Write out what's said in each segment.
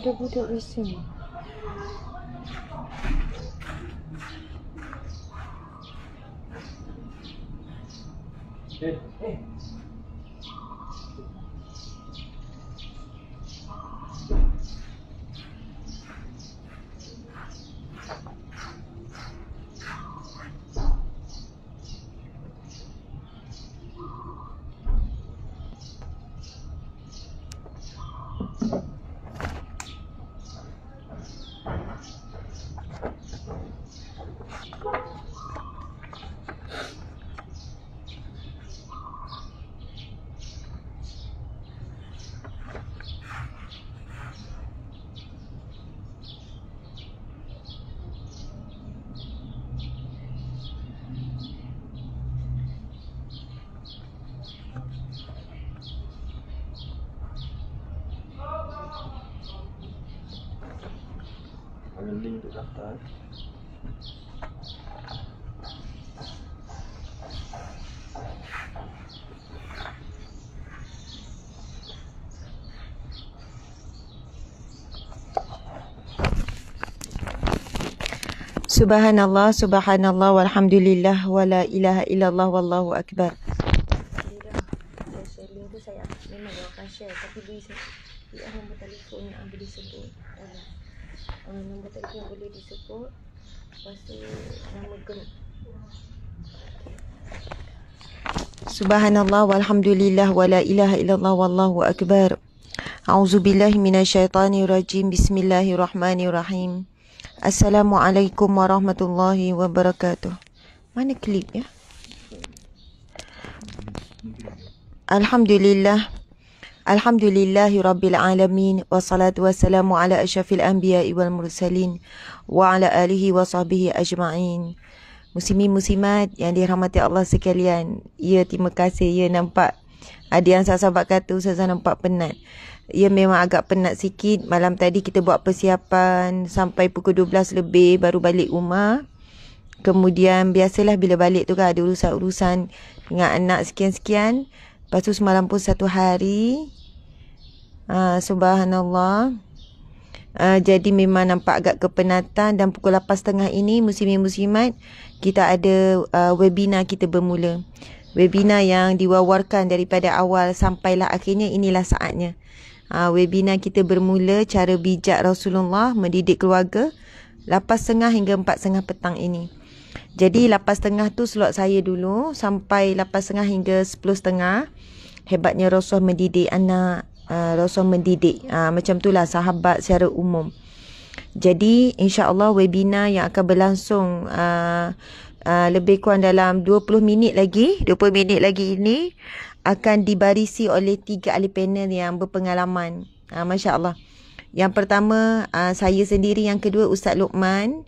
不不对，微信。على الليل إذا احتاج سبحان الله سبحان الله والحمد لله ولا إله إلا الله والله أكبر saya akan share tapi dia bertelefon uh, nombor telefon boleh disebut lepas tu nama genuk Subhanallah walhamdulillah wala ilaha illallah wallahu akbar A'udzu billahi minasyaitonir rajim bismillahirrahmanirrahim Assalamualaikum warahmatullahi wabarakatuh Mana klip ya Alhamdulillah Alhamdulillahi Rabbil Alamin Wassalatu wassalamu ala ashafil anbiya wal mursalin Wa ala alihi wa sahbihi ajma'in Muslimin muslimat yang dirahmati Allah sekalian Ya terima kasih ya nampak Ada yang sahabat kata Ustaz nampak penat Ya memang agak penat sikit Malam tadi kita buat persiapan Sampai pukul 12 lebih baru balik rumah Kemudian biasalah bila balik tu kan ada urusan-urusan dengan anak sekian-sekian. Lepas tu semalam pun satu hari. Ha, subhanallah. Uh, jadi memang nampak agak kepenatan dan pukul 8.30 ini muslimin muslimat kita ada uh, webinar kita bermula. Webinar yang diwawarkan daripada awal sampailah akhirnya inilah saatnya. Uh, webinar kita bermula cara bijak Rasulullah mendidik keluarga 8.30 hingga 4.30 petang ini. Jadi 8.30 tu slot saya dulu sampai 8.30 hingga 10.30. Hebatnya Rasul mendidik anak, uh, Rasul mendidik. Uh, macam itulah sahabat secara umum. Jadi insya-Allah webinar yang akan berlangsung uh, uh, lebih kurang dalam 20 minit lagi, 20 minit lagi ini akan dibarisi oleh tiga ahli panel yang berpengalaman. Uh, Masya-Allah. Yang pertama uh, saya sendiri, yang kedua Ustaz Luqman.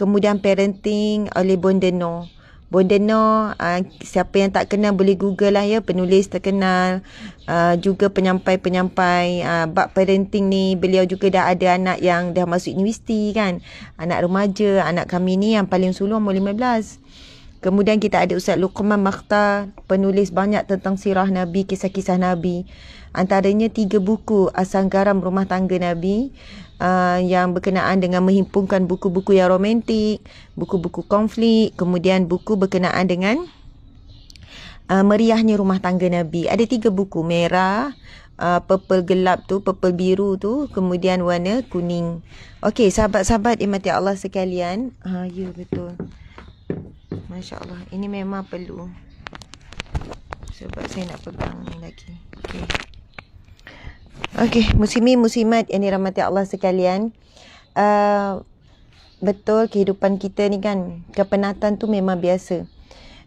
Kemudian parenting oleh Bondeno, Bondeno, uh, siapa yang tak kenal boleh google lah ya, penulis terkenal, uh, juga penyampai-penyampai uh, bab parenting ni, beliau juga dah ada anak yang dah masuk universiti kan, anak remaja, anak kami ni yang paling sulung umur 15. Kemudian kita ada Ustaz Luqman Makhtar, penulis banyak tentang sirah Nabi, kisah-kisah Nabi. Antaranya tiga buku, Asang Rumah Tangga Nabi, uh, yang berkenaan dengan menghimpunkan buku-buku yang romantik, buku-buku konflik, kemudian buku berkenaan dengan uh, meriahnya rumah tangga Nabi. Ada tiga buku, merah, uh, purple gelap tu, purple biru tu, kemudian warna kuning. Okey, sahabat-sahabat imati Allah sekalian. Uh, ya, betul. Masya Allah, ini memang perlu. Sebab saya nak pegang ni lagi. Okey. Okey, muslimin muslimat yang dirahmati Allah sekalian. Uh, betul kehidupan kita ni kan kepenatan tu memang biasa.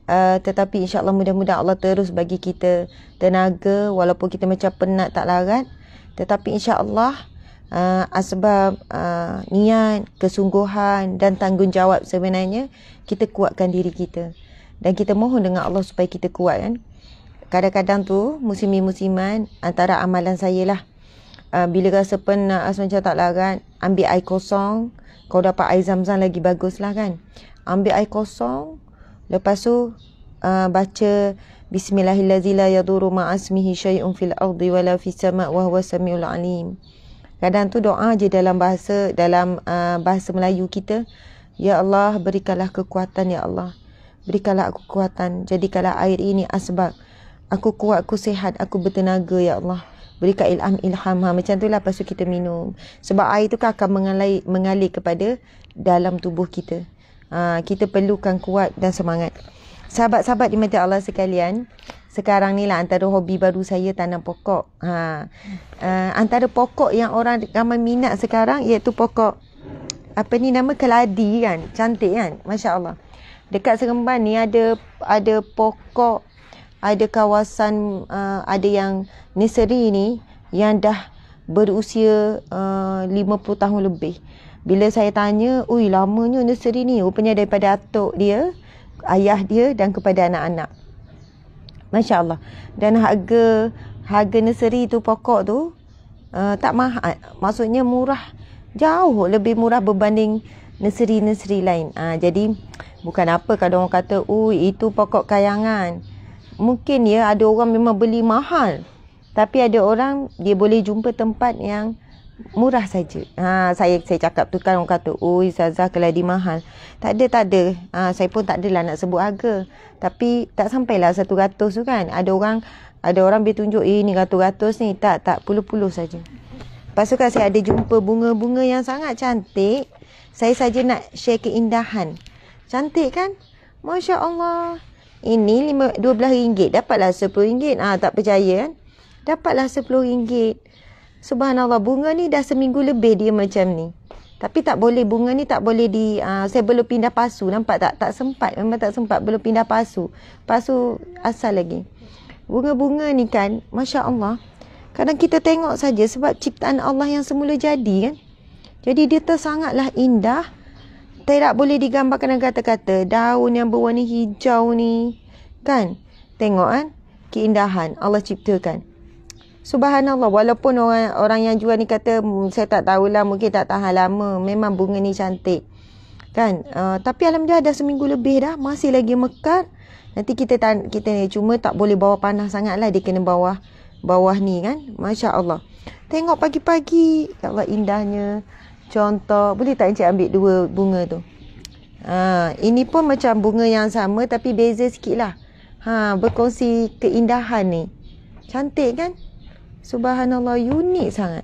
Uh, tetapi Allah mudah mudah Allah terus bagi kita tenaga walaupun kita macam penat tak larat. Tetapi insyaAllah uh, asbab uh, niat, kesungguhan dan tanggungjawab sebenarnya kita kuatkan diri kita. Dan kita mohon dengan Allah supaya kita kuat kan kadang-kadang tu musim-musiman antara amalan saya lah. Uh, bila rasa penat rasa macam tak larat, ambil air kosong. Kau dapat air zam-zam lagi bagus lah kan. Ambil air kosong. Lepas tu uh, baca Bismillahirrahmanirrahim. asmihi syai'un fil ardi wa la fis sama' wa huwa samiul alim. Kadang tu doa je dalam bahasa dalam uh, bahasa Melayu kita. Ya Allah berikanlah kekuatan ya Allah. Berikanlah aku kekuatan. Jadikanlah air ini asbab aku kuat, aku sehat, aku bertenaga ya Allah. beri Berikan ilham ilham ha. Macam itulah lepas tu kita minum. Sebab air tu kan akan mengalir, mengalir kepada dalam tubuh kita. Ha, kita perlukan kuat dan semangat. Sahabat-sahabat di mata Allah sekalian. Sekarang ni lah antara hobi baru saya tanam pokok. Ha. Uh, antara pokok yang orang ramai minat sekarang iaitu pokok. Apa ni nama keladi kan. Cantik kan. Masya Allah. Dekat Seremban ni ada ada pokok ada kawasan uh, ada yang nursery ni yang dah berusia uh, 50 tahun lebih. Bila saya tanya, "Ui, lamanya nursery ni?" Rupanya daripada atuk dia, ayah dia dan kepada anak-anak. Masya-Allah. Dan harga harga nursery tu pokok tu uh, tak mahal. Uh, maksudnya murah. Jauh lebih murah berbanding nursery-nursery lain. Uh, jadi bukan apa kalau orang kata, "Ui, itu pokok kayangan." mungkin ya ada orang memang beli mahal tapi ada orang dia boleh jumpa tempat yang murah saja. Ha saya saya cakap tu kan orang kata, "Oi, Zazah keladi mahal." Tak ada, tak ada. Ha saya pun tak adalah nak sebut harga. Tapi tak sampailah 100 tu kan. Ada orang ada orang dia tunjuk, "Eh, ni 100 ni." Tak, tak puluh-puluh saja. Lepas tu kan saya ada jumpa bunga-bunga yang sangat cantik. Saya saja nak share keindahan. Cantik kan? Masya Allah. Ini RM12 dapatlah RM10. Ah ha, tak percaya kan? Dapatlah RM10. Subhanallah bunga ni dah seminggu lebih dia macam ni. Tapi tak boleh bunga ni tak boleh di uh, saya belum pindah pasu nampak tak tak sempat memang tak sempat belum pindah pasu. Pasu asal lagi. Bunga-bunga ni kan masya-Allah. Kadang kita tengok saja sebab ciptaan Allah yang semula jadi kan. Jadi dia tersangatlah indah tidak boleh digambarkan dengan kata-kata daun yang berwarna hijau ni kan tengok kan keindahan Allah ciptakan subhanallah walaupun orang orang yang jual ni kata hmm, saya tak tahulah mungkin tak tahan lama memang bunga ni cantik kan uh, tapi dia dah seminggu lebih dah masih lagi mekar nanti kita tan- kita ni cuma tak boleh bawa panas sangatlah dia kena bawah bawah ni kan masya-Allah tengok pagi-pagi ya Allah indahnya contoh boleh tak encik ambil dua bunga tu ha, ini pun macam bunga yang sama tapi beza sikit lah ha, berkongsi keindahan ni cantik kan subhanallah unik sangat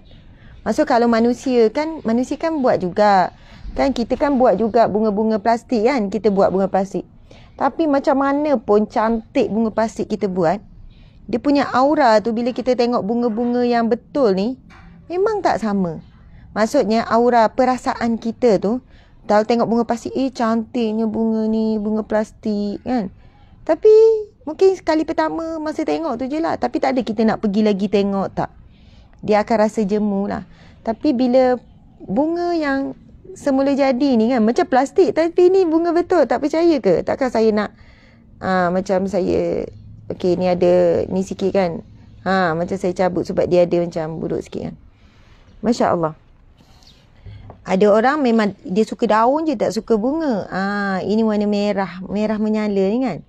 maksud kalau manusia kan manusia kan buat juga kan kita kan buat juga bunga-bunga plastik kan kita buat bunga plastik tapi macam mana pun cantik bunga plastik kita buat dia punya aura tu bila kita tengok bunga-bunga yang betul ni memang tak sama. Maksudnya aura perasaan kita tu Kalau tengok bunga pasir Eh cantiknya bunga ni Bunga plastik kan Tapi mungkin sekali pertama Masa tengok tu je lah Tapi tak ada kita nak pergi lagi tengok tak Dia akan rasa jemu lah Tapi bila bunga yang Semula jadi ni kan Macam plastik Tapi ni bunga betul Tak percaya ke Takkan saya nak Haa macam saya Okay ni ada Ni sikit kan Haa macam saya cabut Sebab dia ada macam buruk sikit kan Masya Allah ada orang memang dia suka daun je tak suka bunga. Ah ha, ini warna merah, merah menyala ni kan.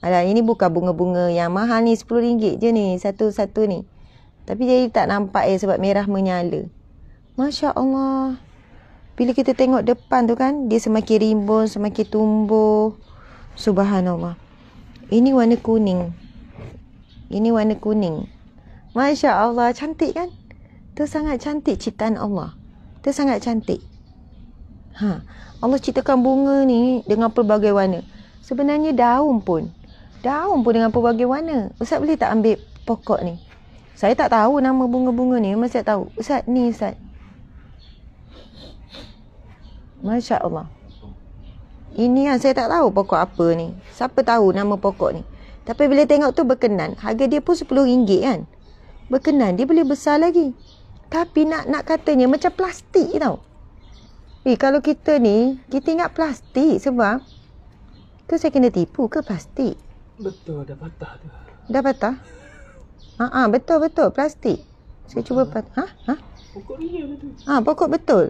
Alah ini buka bunga-bunga yang mahal ni RM10 je ni satu-satu ni. Tapi jadi tak nampak eh sebab merah menyala. Masya Allah. Bila kita tengok depan tu kan dia semakin rimbun, semakin tumbuh. Subhanallah. Ini warna kuning. Ini warna kuning. Masya Allah cantik kan? Tu sangat cantik ciptaan Allah. Dia sangat cantik. Ha, Allah ciptakan bunga ni dengan pelbagai warna. Sebenarnya daun pun. Daun pun dengan pelbagai warna. Ustaz boleh tak ambil pokok ni? Saya tak tahu nama bunga-bunga ni. Memang saya tahu. Ustaz ni Ustaz. Masya Allah. Ini yang saya tak tahu pokok apa ni. Siapa tahu nama pokok ni. Tapi bila tengok tu berkenan. Harga dia pun RM10 kan. Berkenan. Dia boleh besar lagi. Tapi nak nak katanya macam plastik tau. Eh kalau kita ni, kita ingat plastik sebab tu saya kena tipu ke plastik? Betul dah patah tu. Dah patah? Ha ah betul betul plastik. Saya cuba ha ha. ha? Pokok ni betul. Ha pokok betul.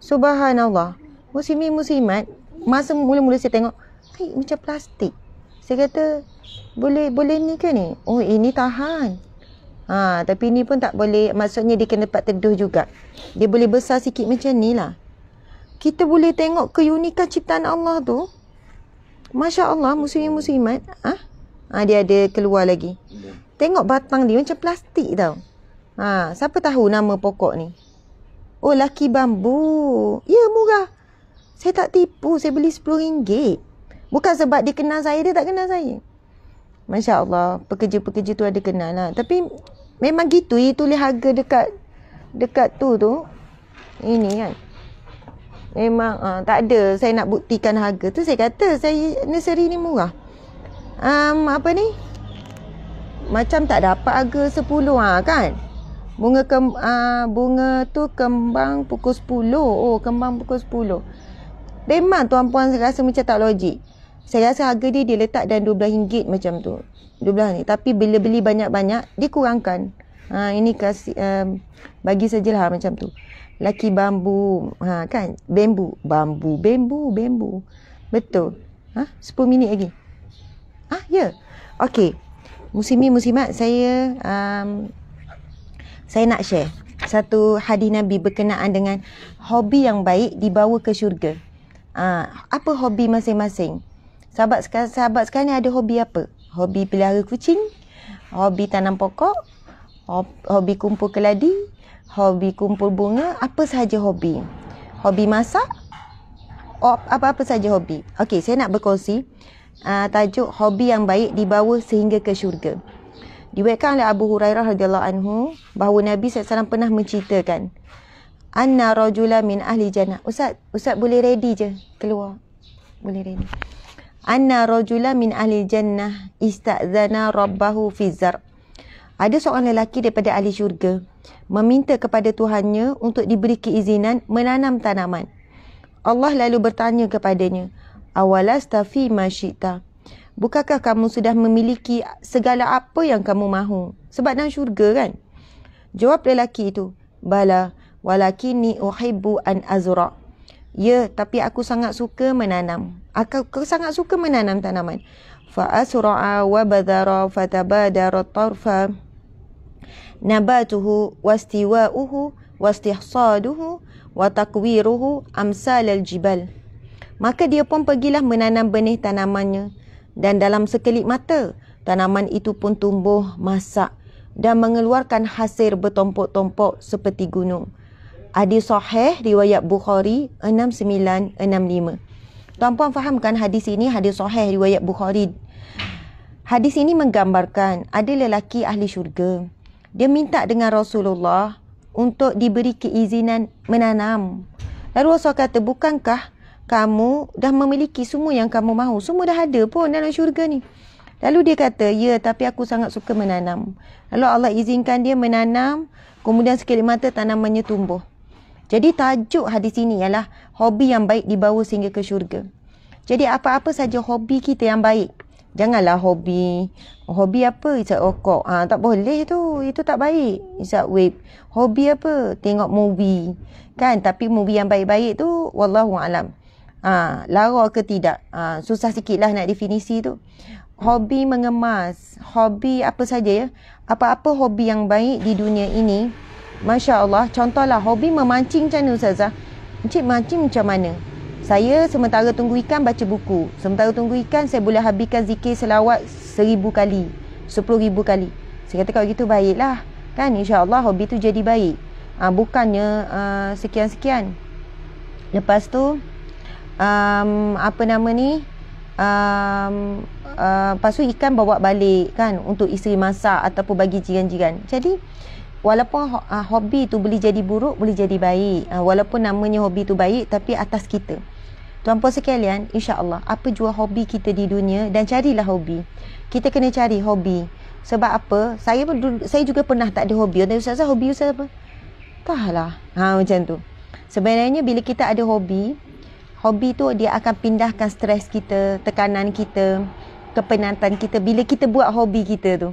Subhanallah. Musim Muslimin muslimat masa mula-mula saya tengok Hai, macam plastik. Saya kata boleh boleh ni ke ni? Oh ini tahan. Ha, tapi ni pun tak boleh. Maksudnya dia kena tempat teduh juga. Dia boleh besar sikit macam ni lah. Kita boleh tengok keunikan ciptaan Allah tu. Masya Allah muslim muslimat. Ah, ha? ha, dia ada keluar lagi. Tengok batang dia macam plastik tau. Ha, siapa tahu nama pokok ni? Oh laki bambu. Ya murah. Saya tak tipu. Saya beli RM10. Bukan sebab dia kenal saya. Dia tak kenal saya. Masya Allah. Pekerja-pekerja tu ada kenal lah. Tapi Memang gitu dia tulis harga dekat dekat tu tu. Ini kan. Memang uh, tak ada saya nak buktikan harga tu. Saya kata saya nursery ni murah. Um, apa ni? Macam tak dapat harga 10 ah kan? Bunga kem, uh, bunga tu kembang pukul 10. Oh, kembang pukul 10. Memang tuan-puan rasa macam tak logik. Saya rasa harga dia dia letak dan RM12 macam tu. 12 ni tapi bila beli banyak-banyak dia kurangkan ha ini kasih um, bagi sajalah macam tu laki bambu ha kan bambu bambu bambu bambu betul ha 10 minit lagi ah ya yeah. okey musimi musimat saya um, saya nak share satu hadis nabi berkenaan dengan hobi yang baik dibawa ke syurga ha, apa hobi masing-masing sahabat sahabat sekarang ada hobi apa hobi pelihara kucing, hobi tanam pokok, hobi kumpul keladi, hobi kumpul bunga, apa sahaja hobi. Hobi masak, apa-apa sahaja hobi. Okey, saya nak berkongsi uh, tajuk hobi yang baik dibawa sehingga ke syurga. Diwetkan oleh Abu Hurairah radhiyallahu anhu bahawa Nabi SAW pernah menceritakan Anna rajula min ahli jannah. Ustaz, Ustaz boleh ready je keluar. Boleh ready anna rajula min ahli jannah istazana rabbahu fi zar. Ada seorang lelaki daripada ahli syurga meminta kepada Tuhannya untuk diberi keizinan menanam tanaman. Allah lalu bertanya kepadanya, "Awalasta fi masyita?" Bukankah kamu sudah memiliki segala apa yang kamu mahu? Sebab dalam syurga kan? Jawab lelaki itu, "Bala, walakinni uhibbu an azra'." Ya, tapi aku sangat suka menanam. Aku, aku sangat suka menanam tanaman. Fa asra'a wa badara fatabadara tarfa nabatuhu wastiwa'uhu wastihsaduhu wa takwiruhu amsal al Maka dia pun pergilah menanam benih tanamannya dan dalam sekelip mata tanaman itu pun tumbuh masak dan mengeluarkan hasil bertompok-tompok seperti gunung. Hadis sahih riwayat Bukhari 6965. Tuan-puan fahamkan hadis ini hadis sahih riwayat Bukhari. Hadis ini menggambarkan ada lelaki ahli syurga. Dia minta dengan Rasulullah untuk diberi keizinan menanam. Lalu Rasul kata, bukankah kamu dah memiliki semua yang kamu mahu? Semua dah ada pun dalam syurga ni. Lalu dia kata, ya tapi aku sangat suka menanam. Lalu Allah izinkan dia menanam, kemudian sekelip mata tanamannya tumbuh. Jadi tajuk hadis ini ialah hobi yang baik dibawa sehingga ke syurga. Jadi apa-apa saja hobi kita yang baik. Janganlah hobi. Hobi apa? isak rokok. Oh, ha, ah, tak boleh tu. Itu tak baik. isak web. Hobi apa? Tengok movie. Kan? Tapi movie yang baik-baik tu, wallahualam alam. Ha, ah, lara ke tidak? Ha, susah sikit lah nak definisi tu. Hobi mengemas. Hobi apa saja ya. Apa-apa hobi yang baik di dunia ini, Masya Allah Contohlah hobi memancing macam mana Ustazah Encik mancing macam mana Saya sementara tunggu ikan baca buku Sementara tunggu ikan saya boleh habiskan zikir selawat Seribu kali Sepuluh ribu kali Saya kata kalau gitu baiklah Kan insya Allah hobi tu jadi baik ha, Bukannya ah, sekian-sekian uh, Lepas tu um, Apa nama ni um, uh, Lepas tu ikan bawa balik kan Untuk isteri masak ataupun bagi jiran-jiran Jadi walaupun uh, hobi tu boleh jadi buruk boleh jadi baik uh, walaupun namanya hobi tu baik tapi atas kita tuan puan sekalian insyaallah apa jua hobi kita di dunia dan carilah hobi kita kena cari hobi sebab apa saya pun saya juga pernah tak ada hobi usah usah hobi usah apa tahlah ha macam tu sebenarnya bila kita ada hobi hobi tu dia akan pindahkan stres kita tekanan kita kepenatan kita bila kita buat hobi kita tu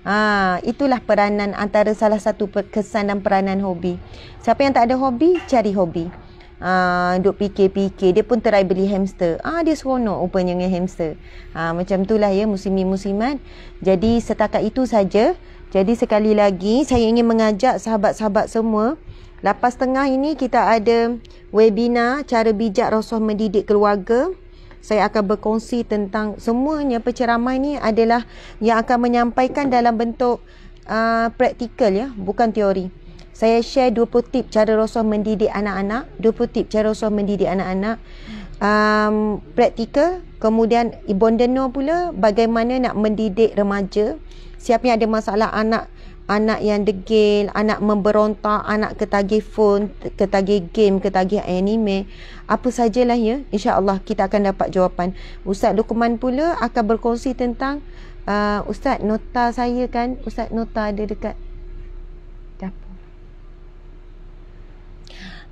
Ha, itulah peranan antara salah satu kesan dan peranan hobi. Siapa yang tak ada hobi, cari hobi. Ha, duk fikir-fikir Dia pun try beli hamster Ah ha, Dia seronok rupanya dengan hamster ha, Macam itulah ya musimi-musiman Jadi setakat itu saja Jadi sekali lagi saya ingin mengajak sahabat-sahabat semua Lepas tengah ini kita ada webinar Cara bijak rosuah mendidik keluarga saya akan berkongsi tentang semuanya penceramah ini adalah yang akan menyampaikan dalam bentuk uh, praktikal ya bukan teori saya share 20 tip cara rosuah mendidik anak-anak 20 tip cara rosuah mendidik anak-anak um, praktikal kemudian ibon deno pula bagaimana nak mendidik remaja siapa yang ada masalah anak anak yang degil, anak memberontak, anak ketagih phone, ketagih game, ketagih anime. Apa sajalah ya, insyaAllah kita akan dapat jawapan. Ustaz Dokuman pula akan berkongsi tentang uh, Ustaz Nota saya kan, Ustaz Nota ada dekat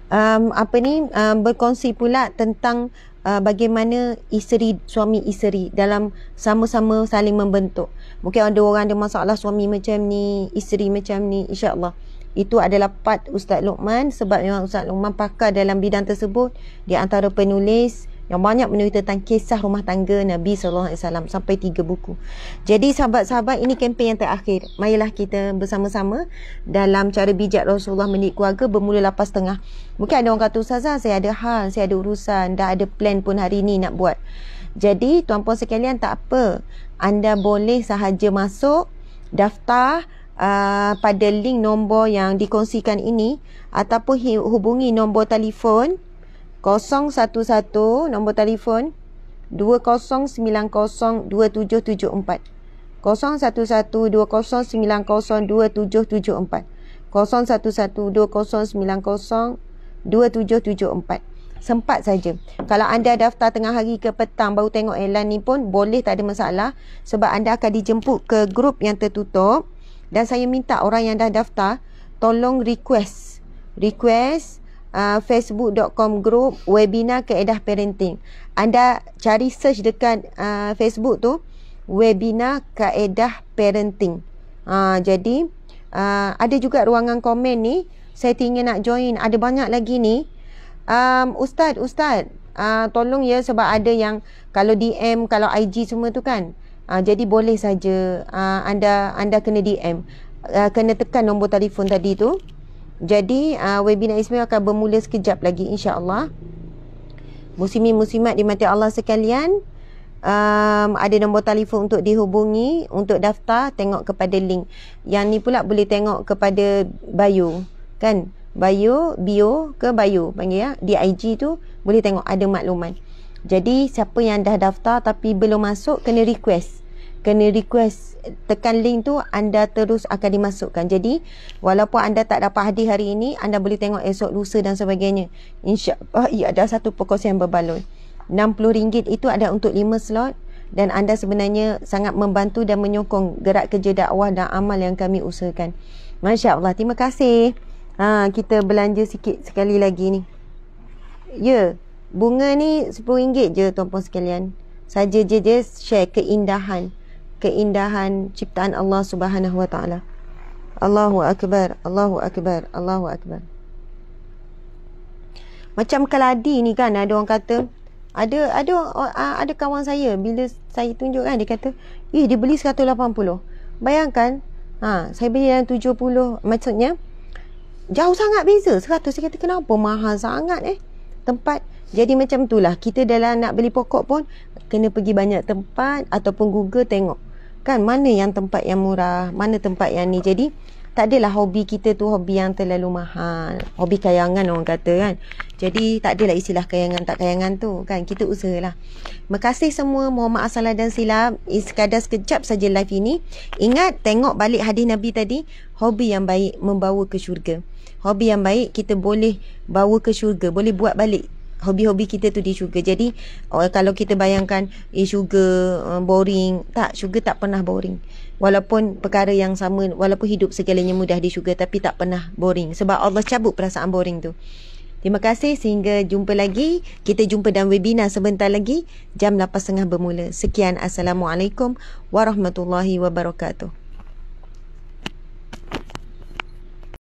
Um, apa ni um, berkongsi pula tentang uh, bagaimana isteri suami isteri dalam sama-sama saling membentuk. Mungkin ada orang ada masalah suami macam ni, isteri macam ni, insya-Allah. Itu adalah part Ustaz Luqman sebab memang Ustaz Luqman pakar dalam bidang tersebut, dia antara penulis yang banyak menulis tentang kisah rumah tangga Nabi sallallahu alaihi wasallam sampai tiga buku. Jadi sahabat-sahabat ini kempen yang terakhir. Marilah kita bersama-sama dalam cara bijak Rasulullah mendidik keluarga bermula lapas setengah. Mungkin ada orang kata ustazah saya ada hal, saya ada urusan, dah ada plan pun hari ini nak buat. Jadi tuan-puan sekalian tak apa. Anda boleh sahaja masuk daftar Uh, pada link nombor yang dikongsikan ini ataupun hubungi nombor telefon 0377 011 nombor telefon 2070-2774 Sempat saja Kalau anda daftar tengah hari ke petang Baru tengok iklan ni pun Boleh tak ada masalah Sebab anda akan dijemput ke grup yang tertutup Dan saya minta orang yang dah daftar Tolong request Request uh, ah, facebook.com group webinar kaedah parenting. Anda cari search dekat uh, Facebook tu webinar kaedah parenting. Uh, jadi uh, ada juga ruangan komen ni saya tinggal nak join ada banyak lagi ni. Um, ustaz, ustaz, uh, tolong ya sebab ada yang kalau DM, kalau IG semua tu kan. Uh, jadi boleh saja uh, anda anda kena DM. Uh, kena tekan nombor telefon tadi tu. Jadi uh, webinar Ismail akan bermula sekejap lagi insya-Allah. Muslimin muslimat di mata Allah sekalian, um, ada nombor telefon untuk dihubungi untuk daftar tengok kepada link. Yang ni pula boleh tengok kepada bio, kan? Bio, bio ke bio panggil ya. Di IG tu boleh tengok ada makluman. Jadi siapa yang dah daftar tapi belum masuk kena request kena request tekan link tu anda terus akan dimasukkan jadi walaupun anda tak dapat hadir hari ini anda boleh tengok esok lusa dan sebagainya insyaAllah ia ya, ada satu perkongsian berbaloi RM60 itu ada untuk 5 slot dan anda sebenarnya sangat membantu dan menyokong gerak kerja dakwah dan amal yang kami usahakan Masya Allah, terima kasih ha, kita belanja sikit sekali lagi ni ya bunga ni RM10 je tuan-puan sekalian saja je dia share keindahan keindahan ciptaan Allah Subhanahu wa taala. Allahu akbar, Allahu akbar, Allahu akbar. Macam keladi ni kan ada orang kata ada ada ada kawan saya bila saya tunjuk kan dia kata, "Eh, dia beli 180." Bayangkan, ha, saya beli yang 70 maksudnya jauh sangat beza 100. Saya kata kenapa mahal sangat eh? Tempat jadi macam itulah kita dalam nak beli pokok pun kena pergi banyak tempat ataupun Google tengok kan mana yang tempat yang murah mana tempat yang ni jadi tak adalah hobi kita tu hobi yang terlalu mahal hobi kayangan orang kata kan jadi tak adalah istilah kayangan tak kayangan tu kan kita usahalah makasih semua mohon maaf salah dan silap sekadar sekejap saja live ini ingat tengok balik hadis Nabi tadi hobi yang baik membawa ke syurga hobi yang baik kita boleh bawa ke syurga boleh buat balik hobi-hobi kita tu di sugar. Jadi uh, kalau kita bayangkan eh sugar uh, boring, tak sugar tak pernah boring. Walaupun perkara yang sama, walaupun hidup segalanya mudah di sugar tapi tak pernah boring sebab Allah cabut perasaan boring tu. Terima kasih sehingga jumpa lagi. Kita jumpa dalam webinar sebentar lagi jam 8.30 bermula. Sekian assalamualaikum warahmatullahi wabarakatuh.